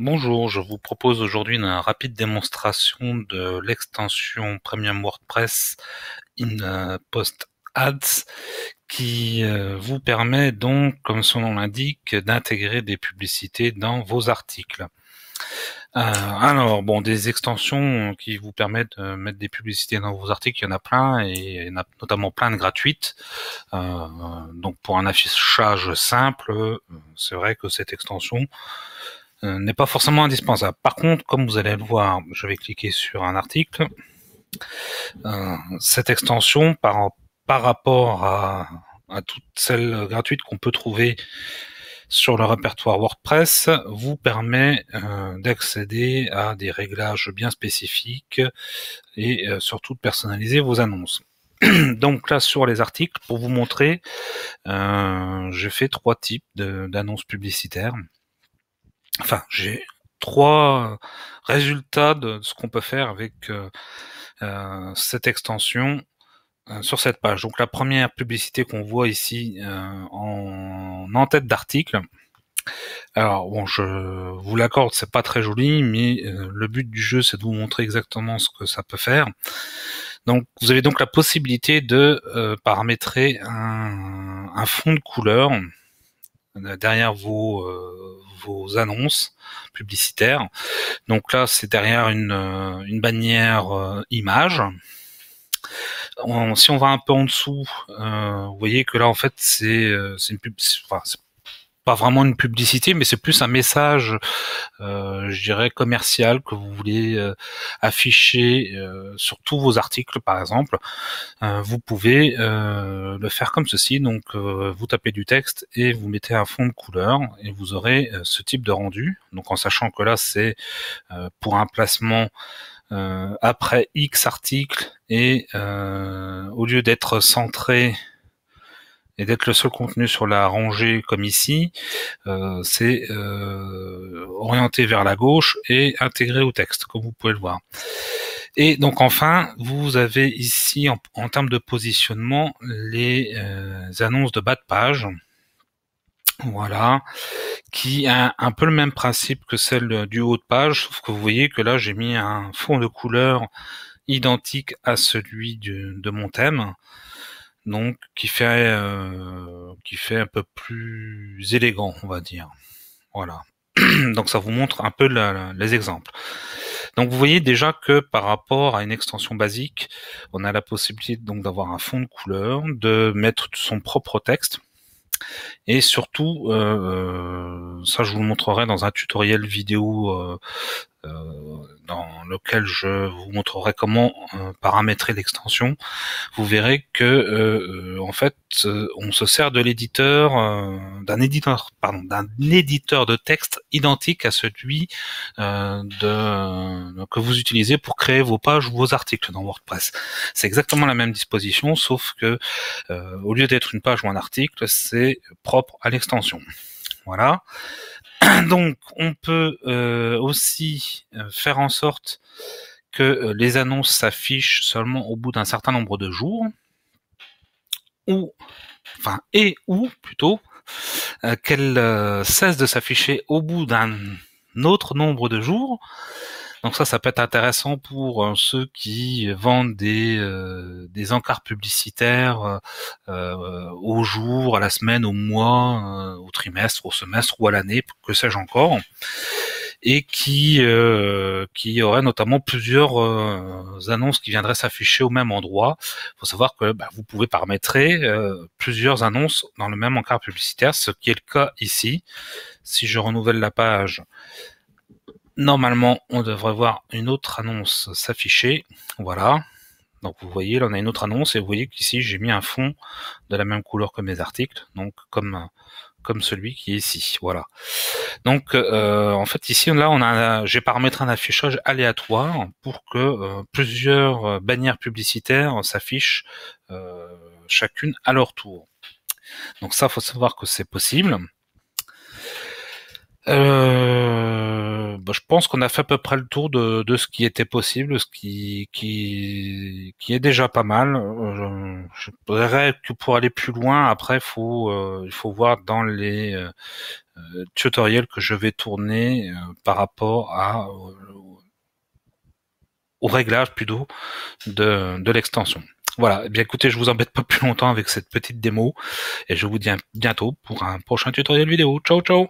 Bonjour, je vous propose aujourd'hui une rapide démonstration de l'extension Premium WordPress in euh, Post Ads qui euh, vous permet donc, comme son nom l'indique, d'intégrer des publicités dans vos articles. Euh, alors, bon, des extensions qui vous permettent de mettre des publicités dans vos articles, il y en a plein, et il y en a notamment plein de gratuites. donc, pour un affichage simple, c'est vrai que cette extension euh, n'est pas forcément indispensable. Par contre, comme vous allez le voir, je vais cliquer sur un article. Euh, cette extension, par, par rapport à, toutes celles gratuites qu'on peut trouver sur le répertoire WordPress, vous permet euh, d'accéder à des réglages bien spécifiques et surtout de personnaliser vos annonces. Donc là sur les articles, pour vous montrer, j'ai fait trois types d'annonces publicitaires enfin, j'ai trois résultats de ce qu'on peut faire avec euh, euh, cette extension euh, sur cette page. Donc la première publicité qu'on voit ici en, en tête d'article. Alors bon, je vous l'accorde, c'est pas très joli, mais le but du jeu, c'est de vous montrer exactement ce que ça peut faire. Donc vous avez donc la possibilité de paramétrer un, un, fond de couleur derrière vos vos annonces publicitaires. Donc là, c'est derrière une, euh, bannière euh, image. si on va un peu en dessous, euh, vous voyez que là en fait c'est une pub, pas vraiment une publicité, mais c'est plus un message, euh, je dirais, commercial que vous voulez euh, afficher euh, sur tous vos articles, par exemple. vous pouvez le faire comme ceci. Donc, vous tapez du texte et vous mettez un fond de couleur et vous aurez ce type de rendu. Donc, en sachant que là, c'est pour un placement après X articles et au lieu d'être centré et d'être le seul contenu sur la rangée comme ici, euh, c'est euh, orienté vers la gauche et intégré au texte, comme vous pouvez le voir. Et donc enfin, vous avez ici en, termes de positionnement les euh, annonces de bas de page. Voilà, qui a un peu le même principe que celle du haut de page, sauf que vous voyez que là j'ai mis un fond de couleur identique à celui de, de mon thème donc qui fait euh, qui fait un peu plus élégant, on va dire. Voilà. donc ça vous montre un peu les exemples. Donc vous voyez déjà que par rapport à une extension basique, on a la possibilité donc d'avoir un fond de couleur, de mettre son propre texte et surtout euh, euh ça, je vous le montrerai dans un tutoriel vidéo euh, euh, dans lequel je vous montrerai comment euh, paramétrer l'extension. Vous verrez que en fait, on se sert de l'éditeur, d'un éditeur, pardon, d'un éditeur de texte identique à celui de, que vous utilisez pour créer vos pages ou vos articles dans WordPress. C'est exactement la même disposition, sauf que au lieu d'être une page ou un article, c'est propre à l'extension. Voilà. Donc, on peut euh, aussi euh, faire en sorte que euh, les annonces s'affichent seulement au bout d'un certain nombre de jours, ou, enfin, et ou plutôt, qu'elles cessent de s'afficher au bout d'un autre nombre de jours, donc ça, ça peut être intéressant pour euh, ceux qui vendent des, euh, des encarts publicitaires euh, au jour, à la semaine, au mois, au trimestre, au semestre ou à l'année, que sais-je encore, et qui, qui auraient notamment plusieurs annonces qui viendraient s'afficher au même endroit. Il faut savoir que bah, vous pouvez paramétrer plusieurs annonces dans le même encart publicitaire, ce qui est le cas ici. Si je renouvelle la page, Normalement, on devrait voir une autre annonce s'afficher. Voilà. Donc vous voyez, là on a une autre annonce et vous voyez qu'ici j'ai mis un fond de la même couleur que mes articles, donc comme comme celui qui est ici. Voilà. Donc euh, en fait ici là on a j'ai paramétré un affichage aléatoire pour que euh, plusieurs bannières publicitaires s'affichent euh, chacune à leur tour. Donc ça faut savoir que c'est possible. Euh, bah, je pense qu'on a fait à peu près le tour de, ce qui était possible, ce qui, qui, qui est déjà pas mal. Euh, je dirais que pour aller plus loin, après, faut, euh, il faut voir dans les euh, tutoriels que je vais tourner par rapport à, au réglage plutôt de, l'extension. Voilà, eh bien écoutez, je vous embête pas plus longtemps avec cette petite démo et je vous dis à bientôt pour un prochain tutoriel vidéo. Ciao ciao